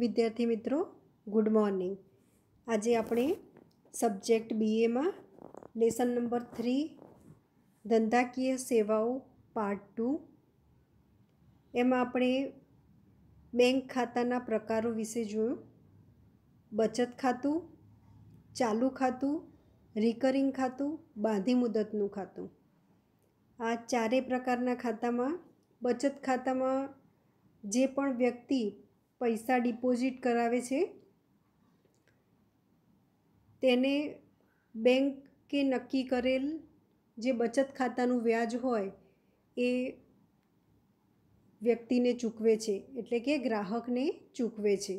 વિદ્યાર્થી મિત્રો good morning આજે આપણે સબ્જેક્ટ બીએમાં લેસન નંબર થ્રી ધંધાકીય સેવાઓ પાર્ટ ટુ એમાં આપણે બેંક ખાતાના પ્રકારો વિશે જોયું બચત ખાતું ચાલુ ખાતું રિકરિંગ ખાતું બાંધી મુદતનું ખાતું આ ચારેય પ્રકારના ખાતામાં બચત ખાતામાં જે પણ વ્યક્તિ પૈસા ડિપોઝિટ કરાવે છે તેને બેંકે નક્કી કરેલ જે બચત ખાતાનું વ્યાજ હોય એ વ્યક્તિને ચૂકવે છે એટલે કે ગ્રાહકને ચૂકવે છે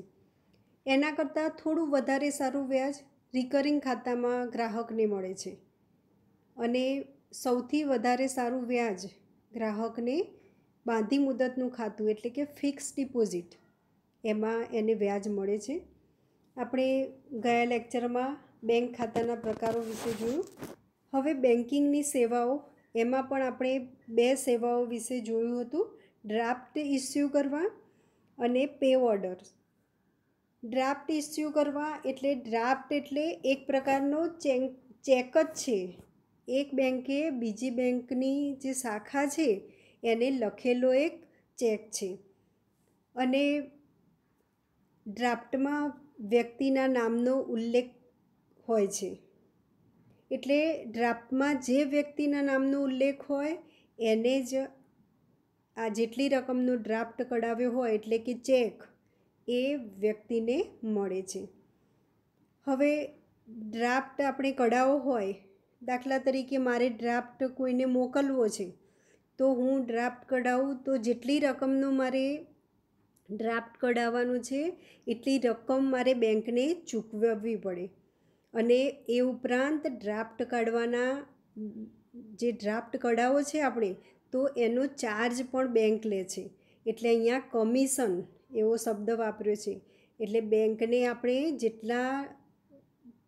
એના કરતાં થોડું વધારે સારું વ્યાજ રિકરિંગ ખાતામાં ગ્રાહકને મળે છે અને સૌથી વધારે સારું વ્યાજ ગ્રાહકને બાંધી મુદતનું ખાતું એટલે કે ફિક્સ ડિપોઝિટ એમાં એને વ્યાજ મળે છે આપણે ગયા લેક્ચરમાં બેંક ખાતાના પ્રકારો વિશે જોયું હવે બેન્કિંગની સેવાઓ એમાં પણ આપણે બે સેવાઓ વિશે જોયું હતું ડ્રાફ્ટ ઇસ્યુ કરવા અને પે ઓર્ડર ડ્રાફ્ટ ઇસ્યુ કરવા એટલે ડ્રાફ્ટ એટલે એક પ્રકારનો ચેક ચેક જ છે એક બેંકે બીજી બેંકની જે શાખા છે એને લખેલો એક ચેક છે અને ડ્રાફ્ટમાં વ્યક્તિના નામનો ઉલ્લેખ હોય છે એટલે ડ્રાફ્ટમાં જે વ્યક્તિના નામનો ઉલ્લેખ હોય એને જ આ જેટલી રકમનો ડ્રાફ્ટ કઢાવ્યો હોય એટલે કે ચેક એ વ્યક્તિને મળે છે હવે ડ્રાફ્ટ આપણે કઢાવો હોય દાખલા તરીકે મારે ડ્રાફ્ટ કોઈને મોકલવો છે તો હું ડ્રાફ્ટ કઢાવું તો જેટલી રકમનો મારે ડ્રાફ્ટ કઢાવવાનું છે એટલી રકમ મારે બેંકને ચૂકવવી પડે અને એ ઉપરાંત ડ્રાફ્ટ કાઢવાના જે ડ્રાફ્ટ કઢાવો છે આપણે તો એનો ચાર્જ પણ બેંક લે છે એટલે અહીંયા કમિશન એવો શબ્દ વાપર્યો છે એટલે બેંકને આપણે જેટલા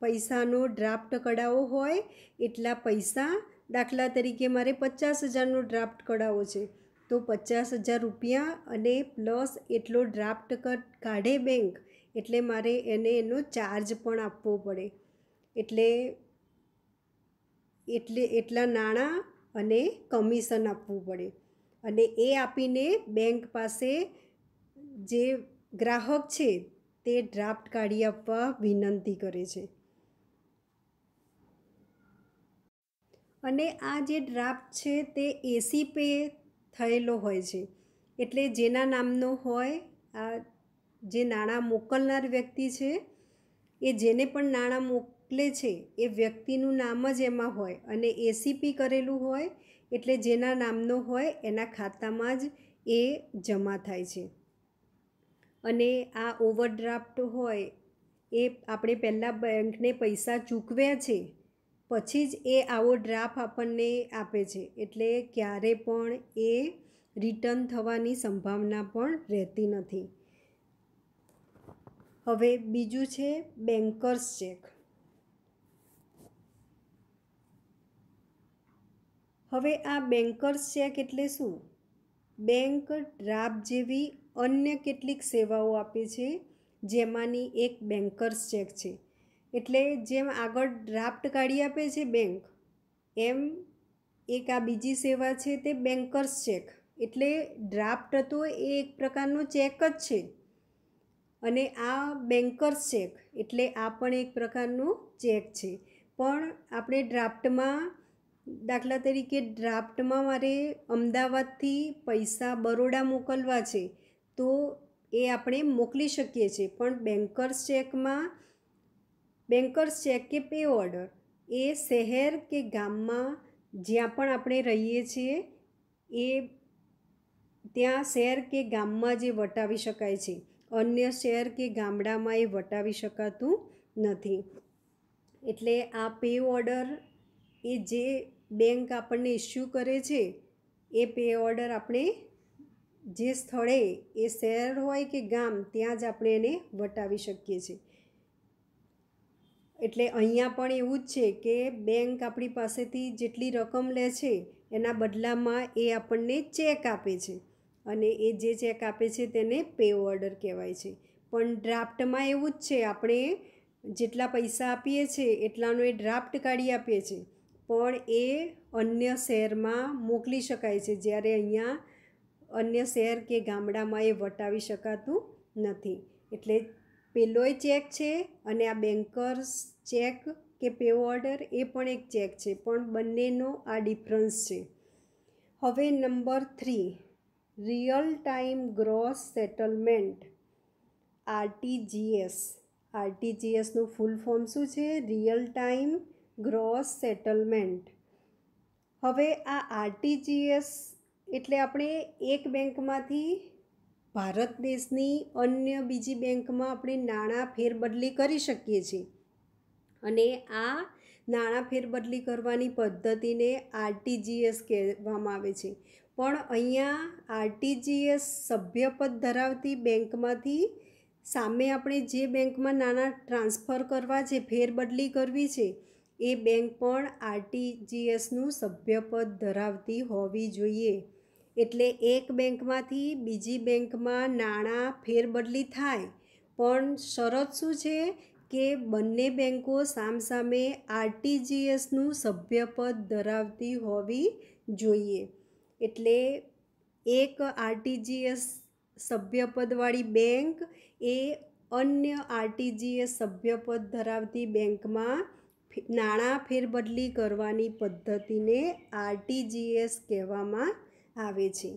પૈસાનો ડ્રાફ્ટ કઢાવો હોય એટલા પૈસા દાખલા તરીકે મારે પચાસ હજારનો ડ્રાફ્ટ કઢાવો છે તો પચાસ હજાર રૂપિયા અને પ્લસ એટલો ડ્રાફ્ટ કટ કાઢે બેંક એટલે મારે એને એનો ચાર્જ પણ આપવો પડે એટલે એટલે એટલા નાણાં અને કમિશન આપવું પડે અને એ આપીને બેંક પાસે જે ગ્રાહક છે તે ડ્રાફ્ટ કાઢી આપવા વિનંતી કરે છે અને આ જે ડ્રાફ્ટ છે તે એસી પે થયેલો હોય છે એટલે જેના નામનો હોય આ જે નાણાં મોકલનાર વ્યક્તિ છે એ જેને પણ નાણાં મોકલે છે એ વ્યક્તિનું નામ જ એમાં હોય અને એસીપી કરેલું હોય એટલે જેના નામનો હોય એના ખાતામાં જ એ જમા થાય છે અને આ ઓવરડ્રાફ્ટ હોય એ આપણે પહેલાં બેંકને પૈસા ચૂકવ્યા છે પછી જ એ આવો ડ્રાફ્ટ આપણને આપે છે એટલે ક્યારે પણ એ રિટર્ન થવાની સંભાવના પણ રહેતી નથી હવે બીજું છે બેન્કર્સ ચેક હવે આ બેન્કર્સ ચેક એટલે શું બેંક ડ્રાફ્ટ જેવી અન્ય કેટલીક સેવાઓ આપે છે જેમાંની એક બેન્કર્સ ચેક છે એટલે જેમ આગળ ડ્રાફ્ટ કાઢી આપે છે બેંક એમ એક આ બીજી સેવા છે તે બેન્કર્સ ચેક એટલે ડ્રાફ્ટ હતો એ એક પ્રકારનો ચેક જ છે અને આ બેન્કર્સ ચેક એટલે આ પણ એક પ્રકારનો ચેક છે પણ આપણે ડ્રાફ્ટમાં દાખલા તરીકે ડ્રાફ્ટમાં મારે અમદાવાદથી પૈસા બરોડા મોકલવા છે તો એ આપણે મોકલી શકીએ છીએ પણ બેન્કર્સ ચેકમાં બેન્કર્સ ચેક કે પે ઓર્ડર એ શહેર કે ગામમાં જ્યાં પણ આપણે રહીએ છીએ એ ત્યાં શહેર કે ગામમાં જે વટાવી શકાય છે અન્ય શહેર કે ગામડામાં એ વટાવી શકાતું નથી એટલે આ પે ઓર્ડર એ જે બેંક આપણને ઇસ્યુ કરે છે એ પે ઓર્ડર આપણે જે સ્થળે એ શહેર હોય કે ગામ ત્યાં જ આપણે એને વટાવી શકીએ છીએ એટલે અહીંયા પણ એવું જ છે કે બેંક આપણી પાસેથી જેટલી રકમ લે છે એના બદલામાં એ આપણને ચેક આપે છે અને એ જે ચેક આપે છે તેને પે ઓર્ડર કહેવાય છે પણ ડ્રાફ્ટમાં એવું જ છે આપણે જેટલા પૈસા આપીએ છીએ એટલાનો એ ડ્રાફ્ટ કાઢી આપીએ છીએ પણ એ અન્ય શહેરમાં મોકલી શકાય છે જ્યારે અહીંયા અન્ય શહેર કે ગામડામાં એ વટાવી શકાતું નથી એટલે પેલોય ચેક છે અને આ બેન્કર્સ ચેક કે પે ઓર્ડર એ પણ એક ચેક છે પણ બંનેનો આ ડિફરન્સ છે હવે number three real time gross settlement RTGS આરટીજીએસનું ફૂલ ફોર્મ શું છે રિયલ ટાઈમ ગ્રોસ સેટલમેન્ટ હવે આ આરટીજીએસ એટલે આપણે એક બેંકમાંથી ભારત દેશની અન્ય બીજી બેંકમાં આપણે નાણાં ફેરબદલી કરી શકીએ છીએ અને આ નાણાં ફેરબદલી કરવાની પદ્ધતિને આરટીજીએસ કહેવામાં આવે છે પણ અહીંયા આરટીજીએસ સભ્યપદ ધરાવતી બેંકમાંથી સામે આપણે જે બેંકમાં નાણાં ટ્રાન્સફર કરવા છે ફેરબદલી કરવી છે એ બેંક પણ આરટીજીએસનું સભ્યપદ ધરાવતી હોવી જોઈએ એટલે એક બેંકમાંથી બીજી બેંકમાં નાણાં ફેરબદલી થાય પણ શરત શું છે કે બંને બેંકો સામસામે આરટીજીએસનું સભ્યપદ ધરાવતી હોવી જોઈએ એટલે એક આરટીજીએસ સભ્યપદવાળી બેંક એ અન્ય આરટીજીએસ સભ્યપદ ધરાવતી બેંકમાં નાણાં ફેરબદલી કરવાની પદ્ધતિને આરટીજીએસ કહેવામાં આવે છે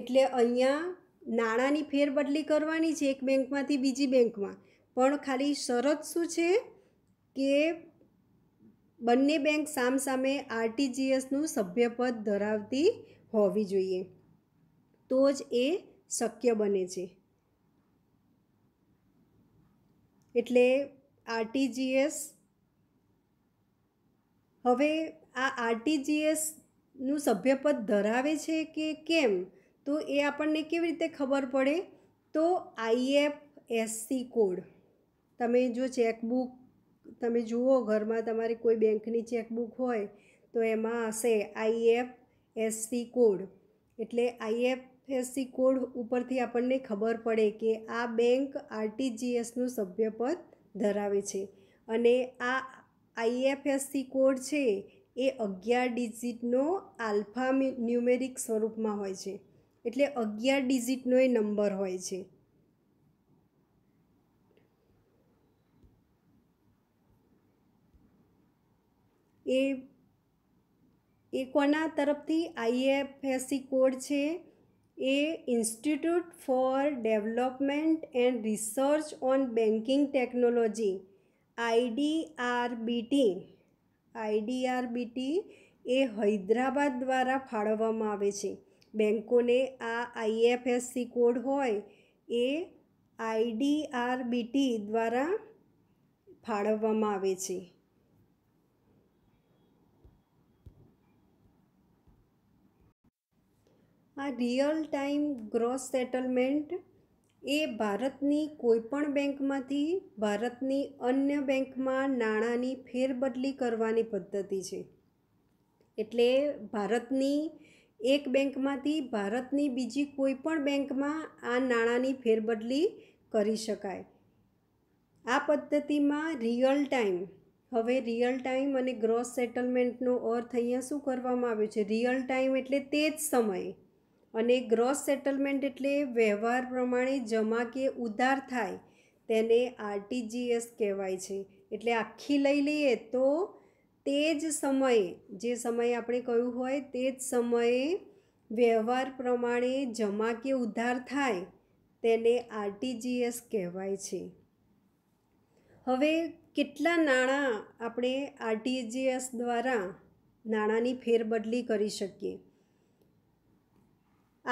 એટલે અહીંયા નાણાંની ફેરબદલી કરવાની છે એક બેંકમાંથી બીજી બેંકમાં પણ ખાલી શરત શું છે કે બંને બેંક સામસામે આરટીજીએસનું સભ્યપદ ધરાવતી હોવી જોઈએ તો જ એ શક્ય બને છે એટલે આરટીજીએસ હવે આ આરટીજીએસ નું સભ્યપદ ધરાવે છે કે કેમ તો એ આપણને કેવી રીતે ખબર પડે તો આઈએફ એસસી કોડ તમે જો ચેકબુક તમે જુઓ ઘરમાં તમારી કોઈ બેંકની ચેકબુક હોય તો એમાં હશે આઈએફ એસસી કોડ એટલે આઈએફ એસસી કોડ ઉપરથી આપણને ખબર પડે કે આ બેંક આરટીજીએસનું સભ્યપદ ધરાવે છે અને આ આઈએફએસસી કોડ છે એ અગિયાર ડિઝિટનો આલ્ફા ન્યુમેરિક સ્વરૂપમાં હોય છે એટલે અગિયાર ડિઝિટનો એ નંબર હોય છે એ એ કોના તરફથી આઈએફએસસી કોડ છે એ institute for development and research on banking technology IDRBT IDRBT એ હૈદરાબાદ દ્વારા ફાળવવામાં આવે છે બેંકોને આ આઈએફએસસી કોડ હોય એ આઈડીઆરબીટી દ્વારા ફાળવવામાં આવે છે આ રિયલ ટાઈમ ગ્રોસ સેટલમેન્ટ એ ભારતની કોઈપણ બેંકમાંથી ભારતની અન્ય બેંકમાં નાણાંની ફેરબદલી કરવાની પદ્ધતિ છે એટલે ભારતની એક બેંકમાંથી ભારતની બીજી કોઈપણ બેંકમાં આ નાણાંની ફેરબદલી કરી શકાય આ પદ્ધતિમાં રિયલ ટાઈમ હવે રિયલ ટાઈમ અને ગ્રોસ સેટલમેન્ટનો અર્થ અહીંયા શું કરવામાં આવ્યો છે રિયલ ટાઈમ એટલે તે જ સમયે અને ગ્રોસ સેટલમેન્ટ એટલે વ્યવહાર પ્રમાણે જમા કે ઉધાર થાય તેને આરટીજીએસ કહેવાય છે એટલે આખી લઈ લઈએ તો તે જ સમયે જે સમયે આપણે કહ્યું હોય તે જ સમયે વ્યવહાર પ્રમાણે જમા કે ઉધાર થાય તેને આરટીજીએસ કહેવાય છે હવે કેટલા નાણાં આપણે આરટીજીએસ દ્વારા નાણાંની ફેરબદલી કરી શકીએ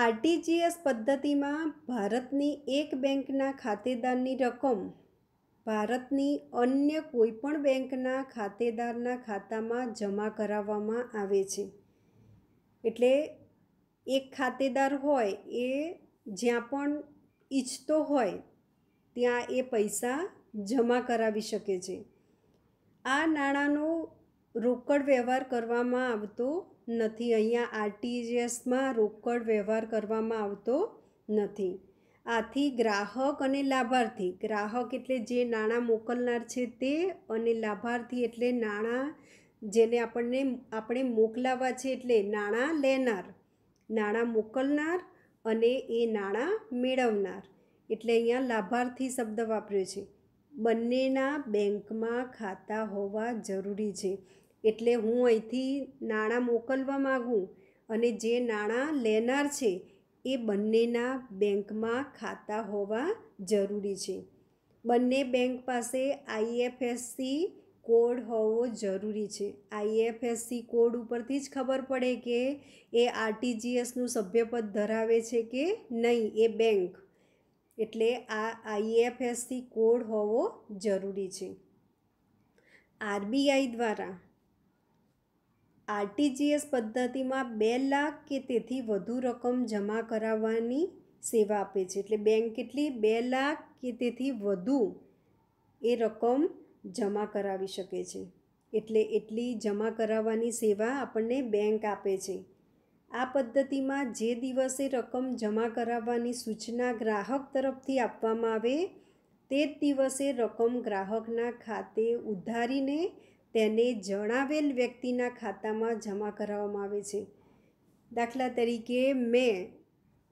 આરટીજીએસ પદ્ધતિમાં ભારતની એક બેંકના ખાતેદારની રકમ ભારતની અન્ય કોઈપણ બેંકના ખાતેદારના ખાતામાં જમા કરાવવામાં આવે છે એટલે એક ખાતેદાર હોય એ જ્યાં પણ ઈચ્છતો હોય ત્યાં એ પૈસા જમા કરાવી શકે છે આ નાણાંનો રોકડ વ્યવહાર કરવામાં આવતો નથી અહીંયા આરટીજીએસમાં રોકડ વ્યવહાર કરવામાં આવતો નથી આથી ગ્રાહક અને લાભાર્થી ગ્રાહક એટલે જે નાણાં મોકલનાર છે તે અને લાભાર્થી એટલે નાણાં જેને આપણને આપણે મોકલાવા છે એટલે નાણાં લેનાર નાણાં મોકલનાર અને એ નાણાં મેળવનાર એટલે અહીંયા લાભાર્થી શબ્દ વાપર્યો છે બંનેના બેંકમાં ખાતા હોવા જરૂરી છે એટલે હું અહીંથી નાણાં મોકલવા માગું અને જે નાણાં લેનાર છે એ બંનેના બેંકમાં ખાતા હોવા જરૂરી છે બંને બેંક પાસે આઈએફએસસી કોડ હોવો જરૂરી છે આઈએફએસસી કોડ ઉપરથી જ ખબર પડે કે એ આરટીજીએસનું સભ્યપદ ધરાવે છે કે નહીં એ બેંક એટલે આ આઈએફએસસી કોડ હોવો જરૂરી છે આરબીઆઈ દ્વારા આરટીજીએસ પદ્ધતિમાં બે લાખ કે તેથી વધુ રકમ જમા કરાવવાની સેવા આપે છે એટલે બેંક કેટલી બે લાખ કે તેથી વધુ એ રકમ જમા કરાવી શકે છે એટલે એટલી જમા કરાવવાની સેવા આપણને બેંક આપે છે આ પદ્ધતિમાં જે દિવસે રકમ જમા કરાવવાની સૂચના ગ્રાહક તરફથી આપવામાં આવે તે જ દિવસે રકમ ગ્રાહકના ખાતે ઉધારીને તેને જણાવેલ વ્યક્તિના ખાતામાં જમા કરાવવામાં આવે છે દાખલા તરીકે મેં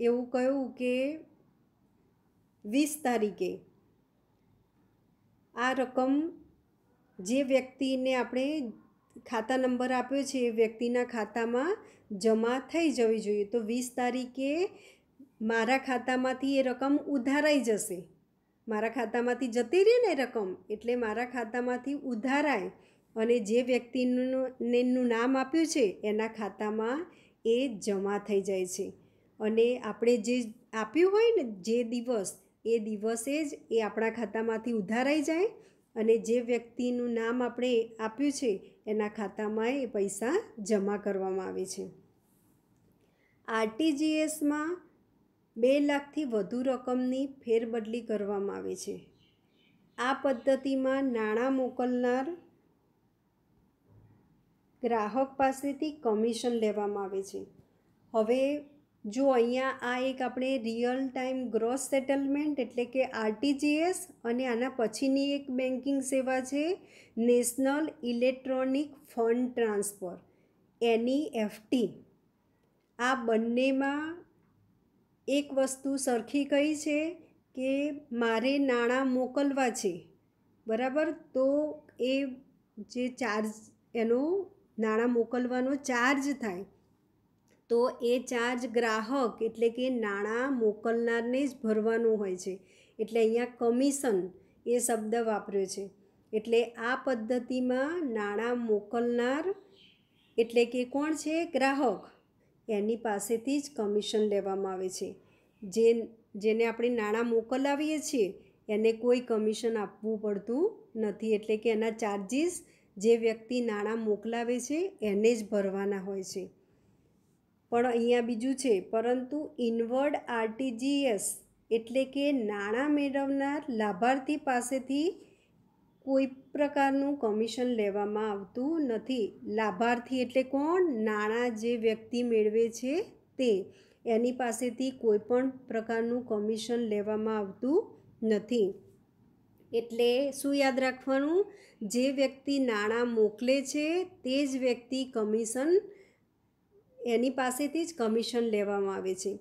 એવું કહ્યું કે વીસ તારીખે આ રકમ જે વ્યક્તિને આપણે ખાતા નંબર આપ્યો છે એ વ્યક્તિના ખાતામાં જમા થઈ જવી જોઈએ તો વીસ તારીખે મારા ખાતામાંથી એ રકમ ઉધારાઈ જશે મારા ખાતામાંથી જતી રહે ને રકમ એટલે મારા ખાતામાંથી ઉધારાય અને જે વ્યક્તિનું નામ આપ્યું છે એના ખાતામાં એ જમા થઈ જાય છે અને આપણે જે આપ્યું હોય ને જે દિવસ એ દિવસે જ એ આપણા ખાતામાંથી ઉધારાઈ જાય અને જે વ્યક્તિનું નામ આપણે આપ્યું છે એના ખાતામાં એ પૈસા જમા કરવામાં આવે છે આરટીજીએસમાં બે લાખથી વધુ રકમની ફેરબદલી કરવામાં આવે છે આ પદ્ધતિમાં નાણાં મોકલનાર ગ્રાહક પાસેથી કમિશન લેવામાં આવે છે હવે જો અહીંયા આ એક આપણે રિયલ ટાઈમ ગ્રોસ સેટલમેન્ટ એટલે કે આરટીજીએસ અને આના પછીની એક બેન્કિંગ સેવા છે national electronic fund transfer NEFT આ બંનેમાં એક વસ્તુ સરખી કઈ છે કે મારે નાણાં મોકલવા છે બરાબર તો એ જે ચાર્જ એનો નાણાં મોકલવાનો ચાર્જ થાય તો એ ચાર્જ ગ્રાહક એટલે કે નાણાં મોકલનારને જ ભરવાનું હોય છે એટલે અહીંયા કમિશન એ શબ્દ વાપર્યો છે એટલે આ પદ્ધતિમાં નાણાં મોકલનાર એટલે કે કોણ છે ગ્રાહક એની પાસેથી જ કમિશન લેવામાં આવે છે જે જેને આપણે નાણાં મોકલાવીએ છીએ એને કોઈ કમિશન આપવું પડતું નથી એટલે કે એના ચાર્જીસ જે વ્યક્તિ નાણાં મોકલાવે છે એને જ ભરવાના હોય છે પણ અહીંયા બીજું છે પરંતુ ઇનવર્ડ આરટીજીએસ એટલે કે નાણાં મેળવનાર લાભાર્થી પાસેથી કોઈ પ્રકારનું કમિશન લેવામાં આવતું નથી લાભાર્થી એટલે કોણ નાણાં જે વ્યક્તિ મેળવે છે તે એની પાસેથી કોઈ પણ પ્રકારનું કમિશન લેવામાં આવતું નથી એટલે શું યાદ રાખવાનું જે વ્યક્તિ નાણાં મોકલે છે તે જ વ્યક્તિ કમિશન એની પાસેથી જ કમિશન લેવામાં આવે છે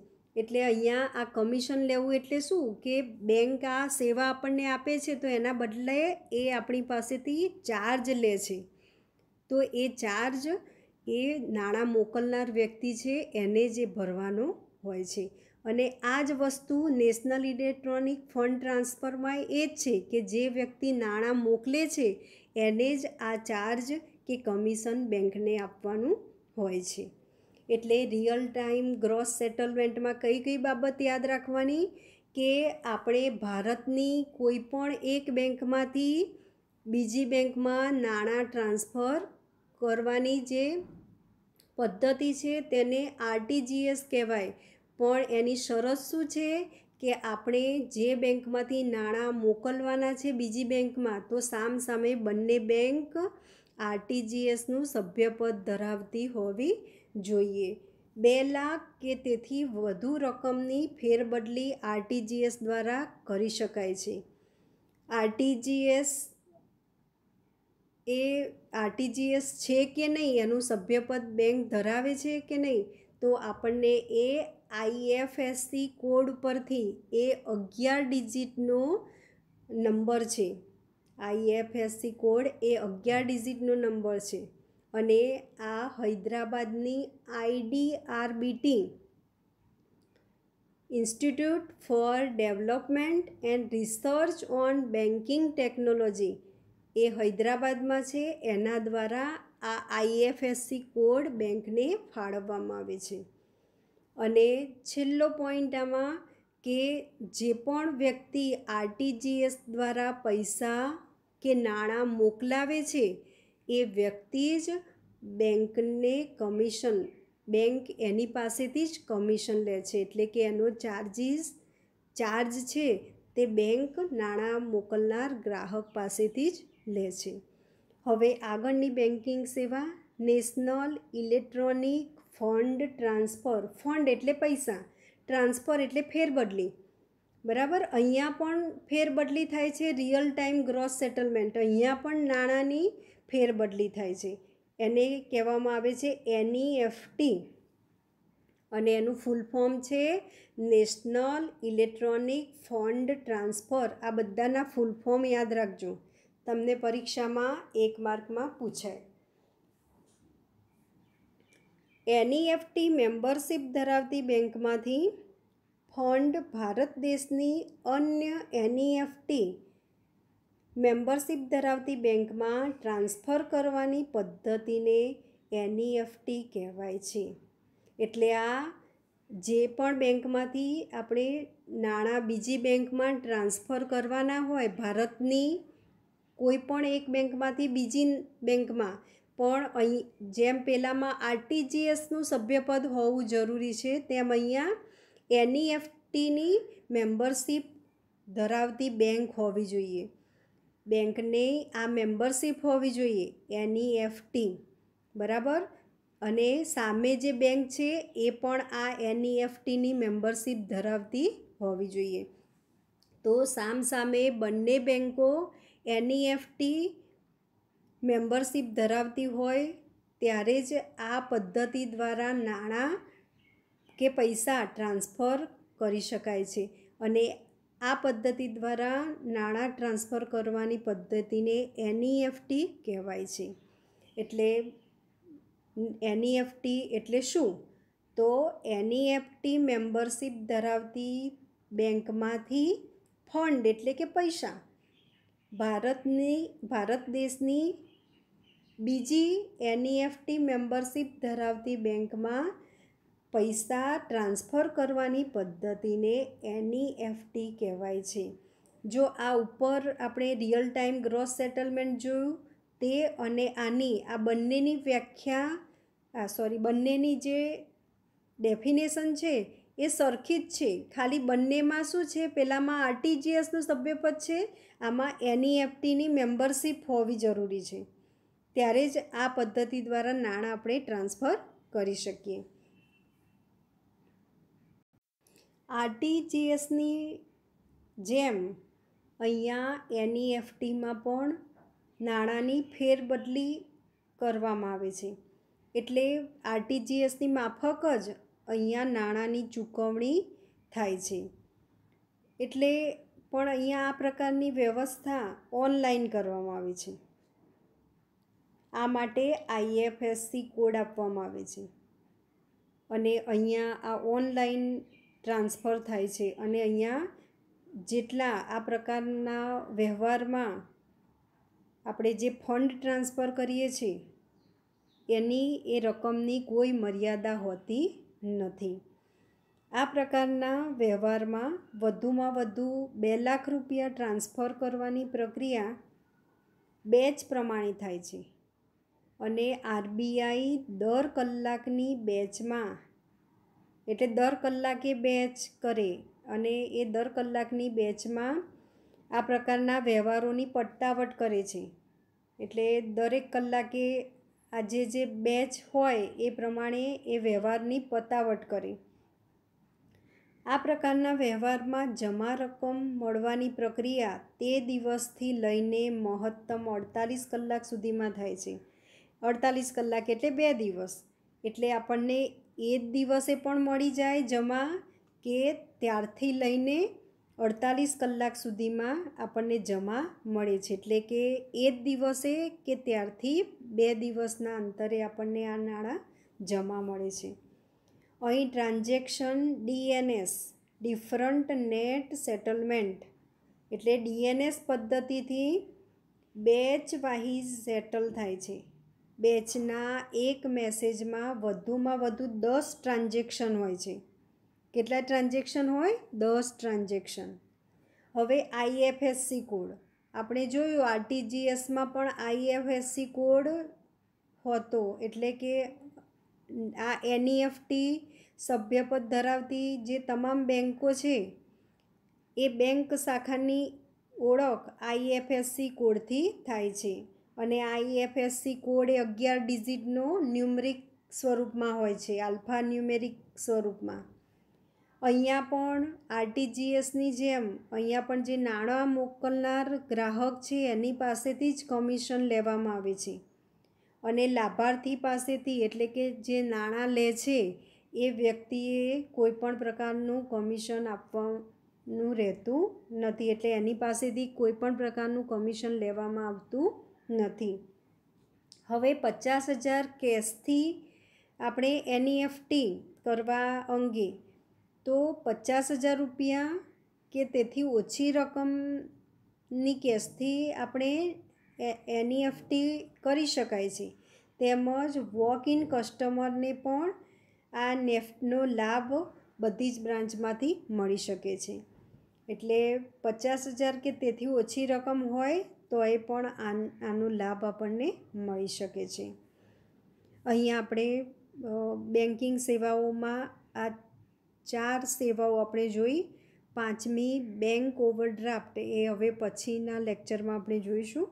એટલે અહીંયા આ કમિશન લેવું એટલે શું કે બેંક આ સેવા આપણને આપે છે તો એના બદલે એ આપણી પાસેથી ચાર્જ લે છે તો એ ચાર્જ એ નાણાં મોકલનાર વ્યક્તિ છે એને જે ભરવાનો હોય છે અને આ જ વસ્તુ નેશનલ ઇલેક્ટ્રોનિક ફંડ ટ્રાન્સફરમાં એ જ છે કે જે વ્યક્તિ નાણાં મોકલે છે એને જ આ ચાર્જ કે કમિશન બેંકને આપવાનું હોય છે એટલે રિયલ ટાઈમ ગ્રોસ સેટલમેન્ટમાં કઈ કઈ બાબત યાદ રાખવાની કે આપણે ભારતની કોઈ પણ એક બેંકમાંથી બીજી બેંકમાં નાણાં ટ્રાન્સફર કરવાની જે પદ્ધતિ છે તેને આરટીજીએસ કહેવાય પણ એની શરત શું છે કે આપણે જે બેંકમાંથી નાણાં મોકલવાના છે બીજી બેંકમાં તો સામસામે બંને બેંક આરટીજીએસનું સભ્યપદ ધરાવતી હોવી જોઈએ બે લાખ કે તેથી વધુ રકમની ફેરબદલી આરટીજીએસ દ્વારા કરી શકાય છે આરટીજીએસ એ આરટીજીએસ છે કે નહીં એનું સભ્યપદ બેંક ધરાવે છે કે નહીં તો આપણને એ આઈએફએસસી કોડ પરથી એ અગિયાર ડિજિટનો નંબર છે આઈએફએસસી કોડ એ અગિયાર ડિજિટનો નંબર છે અને આ હૈદરાબાદની IDRBT institute for development and research on banking technology એ હૈદરાબાદમાં છે એના દ્વારા આ આઈએફએસસી કોડ બેંકને ફાળવવામાં આવે છે અને છેલ્લો પોઈન્ટ આમાં કે જે પણ વ્યક્તિ આરટીજીએસ દ્વારા પૈસા કે નાણાં મોકલાવે છે એ વ્યક્તિ જ બેંકને કમિશન બેંક એની પાસેથી જ કમિશન લે છે એટલે કે એનો ચાર્જીસ ચાર્જ છે તે બેંક નાણાં મોકલનાર ગ્રાહક પાસેથી જ લે છે હવે આગળની બેન્કિંગ સેવા national electronic fund transfer fund એટલે પૈસા ટ્રાન્સફર એટલે ફેરબદલી બરાબર અહીંયા પણ ફેરબદલી થાય છે રિયલ ટાઈમ ગ્રોસ સેટલમેન્ટ અહીંયા પણ નાણાંની ફેરબદલી થાય છે એને કહેવામાં આવે છે એની એફ ટી અને એનું ફૂલ ફોર્મ છે નેશનલ ઇલેક્ટ્રોનિક ફંડ ટ્રાન્સફર આ બધાના ફૂલ ફોર્મ યાદ રાખજો તમને પરીક્ષામાં એક માર્કમાં પૂછાય એનઈએફટી મેમ્બરશીપ ધરાવતી બેંકમાંથી ફંડ ભારત દેશની અન્ય એનઈએફટી મેમ્બરશીપ ધરાવતી બેંકમાં ટ્રાન્સફર કરવાની પદ્ધતિને એનઈએફટી કહેવાય છે એટલે આ જે પણ બેંકમાંથી આપણે નાણાં બીજી બેંકમાં ટ્રાન્સફર કરવાના હોય ભારતની કોઈ પણ એક બેંકમાંથી બીજી બેંકમાં પણ અહીં જેમ પહેલાંમાં આરટીજીએસનું સભ્યપદ હોવું જરૂરી છે તેમ અહીંયા એનઈએફટીની મેમ્બરશીપ ધરાવતી બેંક હોવી જોઈએ બેંકને આ મેમ્બરશીપ હોવી જોઈએ એનઈએફટી બરાબર અને સામે જે બેંક છે એ પણ આ એનઈએફટીની મેમ્બરશીપ ધરાવતી હોવી જોઈએ તો સામસામે બંને બેંકો એનઈએફટી મેમ્બરશીપ ધરાવતી હોય ત્યારે જ આ પદ્ધતિ દ્વારા નાણાં કે પૈસા ટ્રાન્સફર કરી શકાય છે અને આ પદ્ધતિ દ્વારા નાણાં ટ્રાન્સફર કરવાની પદ્ધતિને એનઈએફટી e કહેવાય છે એટલે એનઈએફટી e એટલે શું તો એનઈએફટી e મેમ્બરશીપ ધરાવતી બેંકમાંથી ફંડ એટલે કે પૈસા ભારતની ભારત દેશની બીજી એનઈએફટી મેમ્બરશીપ e ધરાવતી બેંકમાં પૈસા ટ્રાન્સફર કરવાની પદ્ધતિને એનઈએફટી e કહેવાય છે જો આ ઉપર આપણે રિયલ ટાઈમ ગ્રોસ સેટલમેન્ટ જોયું તે અને આની આ બંનેની વ્યાખ્યા આ સોરી બંનેની જે ડેફિનેશન છે એ સરખી જ છે ખાલી બંનેમાં શું છે પહેલાંમાં આરટીજીએસનું સભ્યપદ છે આમાં એનઈએફટીની e મેમ્બરશીપ હોવી જરૂરી છે ત્યારે જ આ પદ્ધતિ દ્વારા નાણાં આપણે ટ્રાન્સફર કરી શકીએ આરટીજીએસની જેમ અહીંયા એનઈએફટીમાં પણ નાણાંની ફેરબદલી કરવામાં આવે છે એટલે આરટીજીએસની માફક જ અહીંયા નાણાંની ચૂકવણી થાય છે એટલે પણ અહીંયા આ પ્રકારની વ્યવસ્થા ઓનલાઈન કરવામાં આવી છે આ માટે આઈએફએસસી કોડ આપવામાં આવે છે અને અહીંયા આ ઓનલાઈન ટ્રાન્સફર થાય છે અને અહીંયા જેટલા આ પ્રકારના વ્યવહારમાં આપણે જે ફંડ ટ્રાન્સફર કરીએ છીએ એની એ રકમની કોઈ મર્યાદા હોતી નથી આ પ્રકારના વ્યવહારમાં વધુમાં વધુ બે લાખ રૂપિયા ટ્રાન્સફર કરવાની પ્રક્રિયા બેચ પ્રમાણે થાય છે અને આરબીઆઈ દર કલાકની બેચમાં એટલે દર કલાકે બેચ કરે અને એ દર કલાકની બેચમાં આ પ્રકારના વ્યવહારોની પટ્ટાવટ કરે છે એટલે દરેક કલાકે આજે જે બેચ હોય એ પ્રમાણે એ વ્યવહારની પતાવટ કરે આ પ્રકારના વ્યવહારમાં જમા રકમ મળવાની પ્રક્રિયા તે દિવસથી લઈને મહત્તમ અડતાલીસ કલાક સુધીમાં થાય છે અડતાલીસ કલાક એટલે બે દિવસ એટલે આપણને એ જ દિવસે પણ મળી જાય જમા કે ત્યારથી લઈને અડતાલીસ કલાક સુધીમાં આપણને જમા મળે છે એટલે કે એ જ દિવસે કે ત્યારથી બે દિવસના અંતરે આપણને આ નાણાં જમા મળે છે અહીં transaction DNS different net settlement એટલે ડીએનએસ પદ્ધતિથી બેચ વાહિઝ સેટલ થાય છે બેચના એક મેસેજમાં વધુમાં વધુ દસ ટ્રાન્ઝેક્શન હોય છે કેટલા ટ્રાન્ઝેક્શન હોય દસ ટ્રાન્ઝેક્શન હવે આઈએફએસસી કોડ આપણે જોયું આરટીજીએસમાં પણ આઈએફએસસી કોડ હતો એટલે કે આ એનઈએફટી સભ્યપદ ધરાવતી જે તમામ બેન્કો છે એ બેંક શાખાની ઓળખ આઈએફએસસી કોડથી થાય છે અને આઈએફએસસી કોડ એ અગિયાર ડિઝિટનો ન્યુમરિક સ્વરૂપમાં હોય છે આલ્ફા ન્યુમેરિક સ્વરૂપમાં અહીંયા પણ આરટીજીએસની જેમ અહીંયા પણ જે નાણાં મોકલનાર ગ્રાહક છે એની પાસેથી જ કમિશન લેવામાં આવે છે અને લાભાર્થી પાસેથી એટલે કે જે નાણાં લે છે એ વ્યક્તિએ કોઈપણ પ્રકારનું કમિશન આપવાનું રહેતું નથી એટલે એની પાસેથી કોઈપણ પ્રકારનું કમિશન લેવામાં આવતું નથી હવે પચાસ હજાર કેશથી આપણે એનઈએફટી કરવા અંગે તો પચાસ હજાર રૂપિયા કે તેથી ઓછી રકમની કેશથી આપણે એનઈએફટી કરી શકાય છે તેમજ વોક ઇન કસ્ટમરને પણ આ નેફ્ટનો લાભ બધી જ બ્રાન્ચમાંથી મળી શકે છે એટલે પચાસ હજાર કે તેથી ઓછી રકમ હોય તો એ પણ આનો લાભ આપણને મળી શકે છે અહીંયા આપણે બેન્કિંગ સેવાઓમાં આ ચાર સેવાઓ આપણે જોઈ પાંચમી બેંક ઓવરડ્રાફ્ટ એ હવે પછીના લેક્ચરમાં આપણે જોઈશું